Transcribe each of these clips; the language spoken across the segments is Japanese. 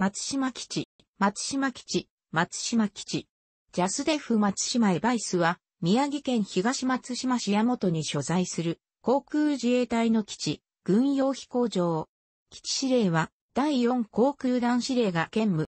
松島基地、松島基地、松島基地。ジャスデフ松島エバイスは、宮城県東松島市山本に所在する、航空自衛隊の基地、軍用飛行場。基地司令は、第4航空団司令が兼務。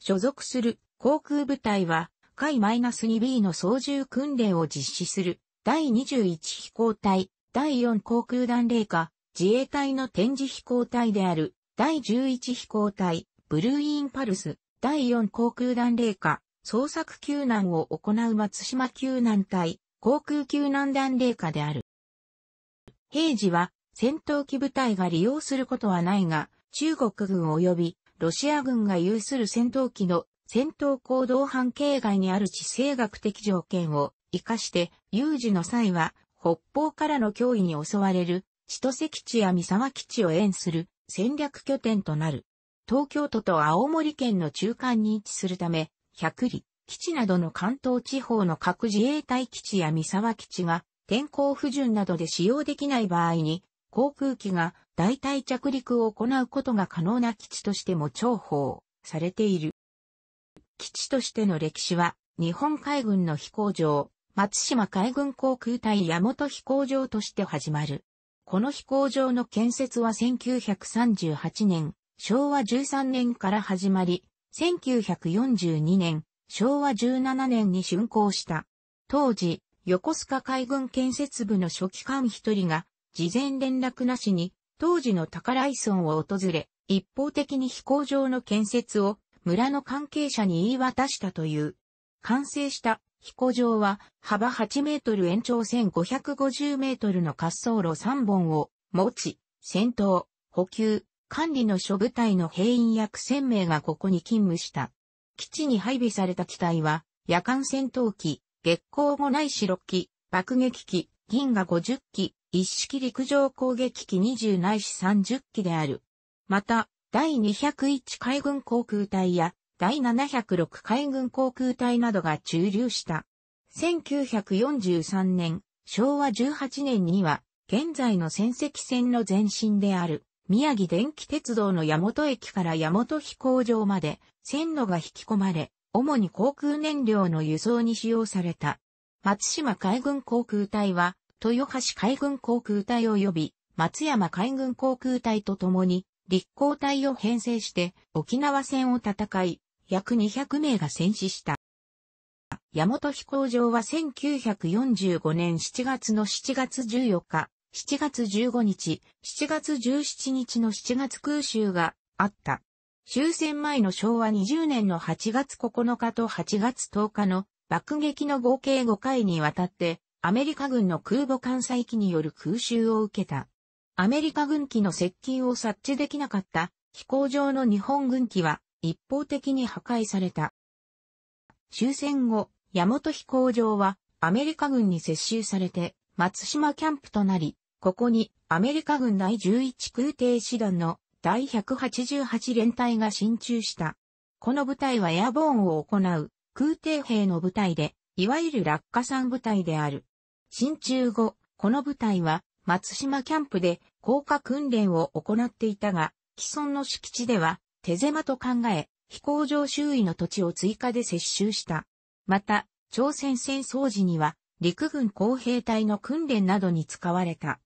所属する航空部隊は、海 -2B の操縦訓練を実施する、第21飛行隊、第4航空団霊下、自衛隊の展示飛行隊である、第11飛行隊、ブルーインパルス、第4航空団霊下、捜索救難を行う松島救難隊、航空救難団霊下である。平時は戦闘機部隊が利用することはないが、中国軍及びロシア軍が有する戦闘機の戦闘行動半径外にある地政学的条件を活かして有事の際は北方からの脅威に襲われる、千歳基地や三沢基地を演する戦略拠点となる。東京都と青森県の中間に位置するため、百里、基地などの関東地方の各自衛隊基地や三沢基地が天候不順などで使用できない場合に、航空機が代替着陸を行うことが可能な基地としても重宝されている。基地としての歴史は、日本海軍の飛行場、松島海軍航空隊山本飛行場として始まる。この飛行場の建設は1938年、昭和13年から始まり、1942年、昭和17年に竣工した。当時、横須賀海軍建設部の初期官一人が、事前連絡なしに、当時の宝井村を訪れ、一方的に飛行場の建設を村の関係者に言い渡したという。完成した飛行場は幅8メートル延長1550メートルの滑走路3本を持ち、戦闘、補給、管理の諸部隊の兵員約1000名がここに勤務した。基地に配備された機体は、夜間戦闘機、月光後ないし6機、爆撃機、銀河50機、一式陸上攻撃機20ないし30機である。また、第201海軍航空隊や第706海軍航空隊などが駐留した。1943年、昭和18年には、現在の戦績線の前身である、宮城電気鉄道の山本駅から山本飛行場まで、線路が引き込まれ、主に航空燃料の輸送に使用された。松島海軍航空隊は、豊橋海軍航空隊及び、松山海軍航空隊と共に、立航隊を編成して、沖縄戦を戦い、約200名が戦死した。山本飛行場は1945年7月の7月14日、7月15日、7月17日の7月空襲があった。終戦前の昭和20年の8月9日と8月10日の爆撃の合計5回にわたってアメリカ軍の空母艦載機による空襲を受けた。アメリカ軍機の接近を察知できなかった飛行場の日本軍機は一方的に破壊された。終戦後、大和飛行場はアメリカ軍に接収されて松島キャンプとなり、ここにアメリカ軍第11空挺師団の第188連隊が進駐した。この部隊はエアボーンを行う空挺兵の部隊で、いわゆる落下山部隊である。進駐後、この部隊は松島キャンプで降下訓練を行っていたが、既存の敷地では手狭と考え、飛行場周囲の土地を追加で接収した。また、朝鮮戦争時には、陸軍工兵隊の訓練などに使われた。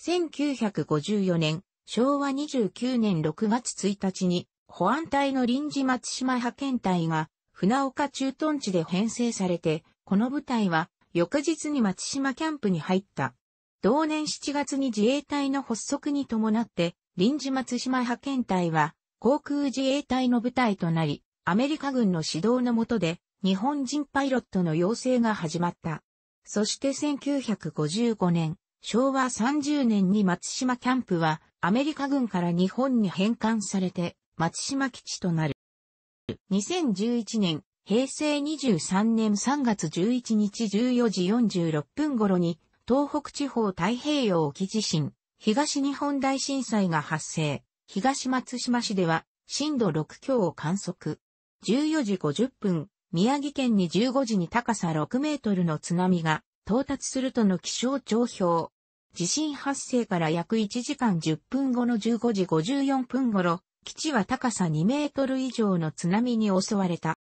1954年、昭和29年6月1日に、保安隊の臨時松島派遣隊が、船岡駐屯地で編成されて、この部隊は、翌日に松島キャンプに入った。同年7月に自衛隊の発足に伴って、臨時松島派遣隊は、航空自衛隊の部隊となり、アメリカ軍の指導の下で、日本人パイロットの養成が始まった。そして1955年、昭和30年に松島キャンプは、アメリカ軍から日本に返還されて、松島基地となる。2011年、平成23年3月11日14時46分頃に、東北地方太平洋沖地震、東日本大震災が発生。東松島市では震度6強を観測。14時50分、宮城県に15時に高さ6メートルの津波が到達するとの気象庁表。地震発生から約1時間10分後の15時54分頃、基地は高さ2メートル以上の津波に襲われた。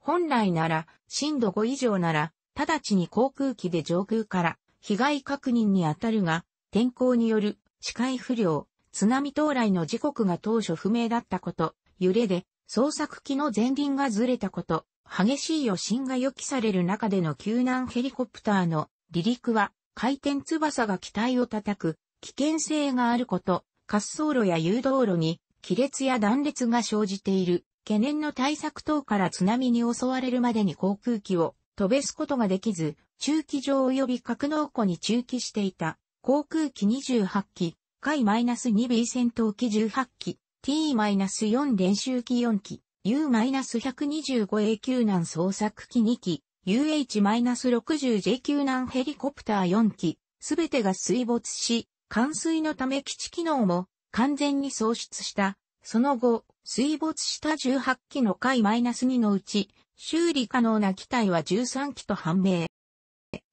本来なら、震度5以上なら、直ちに航空機で上空から被害確認に当たるが、天候による視界不良、津波到来の時刻が当初不明だったこと、揺れで捜索機の前輪がずれたこと、激しい余震が予期される中での救難ヘリコプターの離陸は回転翼が機体を叩く危険性があること、滑走路や誘導路に亀裂や断裂が生じている懸念の対策等から津波に襲われるまでに航空機を飛べすことができず、駐機場及び格納庫に駐機していた航空機28機、回 -2B 戦闘機18機、T-4 練習機4機、U-125A 救難捜索機2機、UH-60J 救難ヘリコプター4機、すべてが水没し、冠水のため基地機能も完全に喪失した。その後、水没した18機の回 -2 のうち、修理可能な機体は13機と判明。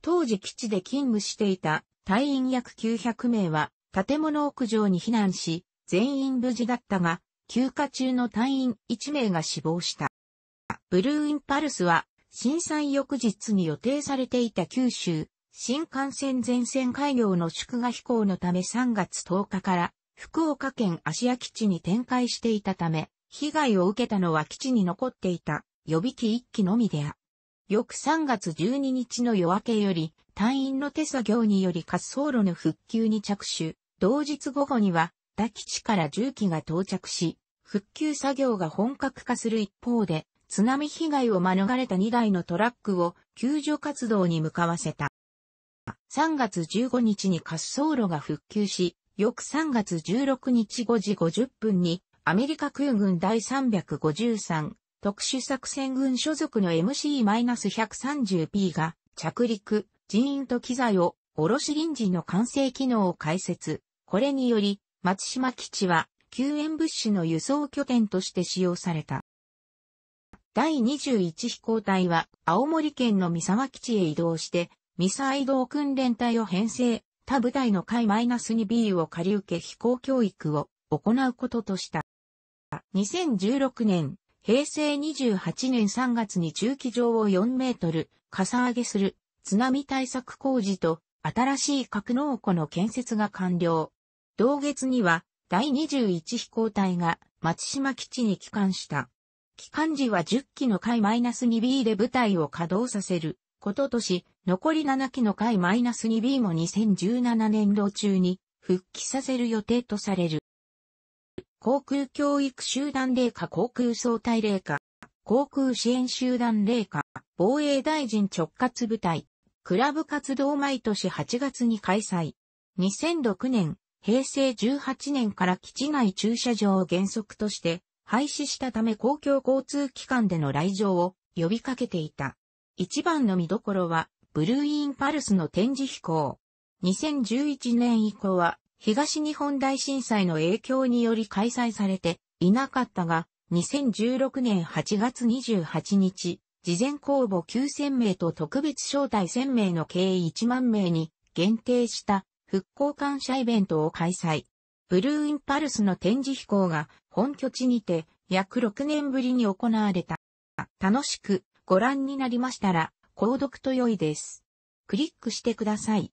当時基地で勤務していた隊員約900名は建物屋上に避難し、全員無事だったが、休暇中の隊員1名が死亡した。ブルーインパルスは、震災翌日に予定されていた九州、新幹線全線開業の祝賀飛行のため3月10日から、福岡県芦屋基地に展開していたため、被害を受けたのは基地に残っていた予備機1機のみであ。翌3月12日の夜明けより、隊員の手作業により滑走路の復旧に着手、同日午後には、多基地から重機が到着し、復旧作業が本格化する一方で、津波被害を免れた2台のトラックを救助活動に向かわせた。3月15日に滑走路が復旧し、翌3月16日5時50分に、アメリカ空軍第353特殊作戦軍所属の MC-130P が着陸、人員と機材を卸臨時の管制機能を開設、これにより、松島基地は救援物資の輸送拠点として使用された。第21飛行隊は青森県の三沢基地へ移動して、ミサイド訓練隊を編成、他部隊の海 -2B を借り受け飛行教育を行うこととした。2016年、平成28年3月に駐機場を4メートル、かさ上げする津波対策工事と新しい格納庫の建設が完了。同月には第21飛行隊が松島基地に帰還した。帰還時は10機の回 -2B で部隊を稼働させる。こととし、残り7機の回 -2B も2017年度中に復帰させる予定とされる。航空教育集団霊下航空総体霊下航空支援集団霊下防衛大臣直轄部隊、クラブ活動毎年8月に開催。2006年、平成18年から基地内駐車場を原則として廃止したため公共交通機関での来場を呼びかけていた。一番の見どころは、ブルーインパルスの展示飛行。2011年以降は、東日本大震災の影響により開催されていなかったが、2016年8月28日、事前公募9000名と特別招待1000名の計1万名に限定した復興感謝イベントを開催。ブルーインパルスの展示飛行が本拠地にて約6年ぶりに行われた。楽しくご覧になりましたら、購読と良いです。クリックしてください。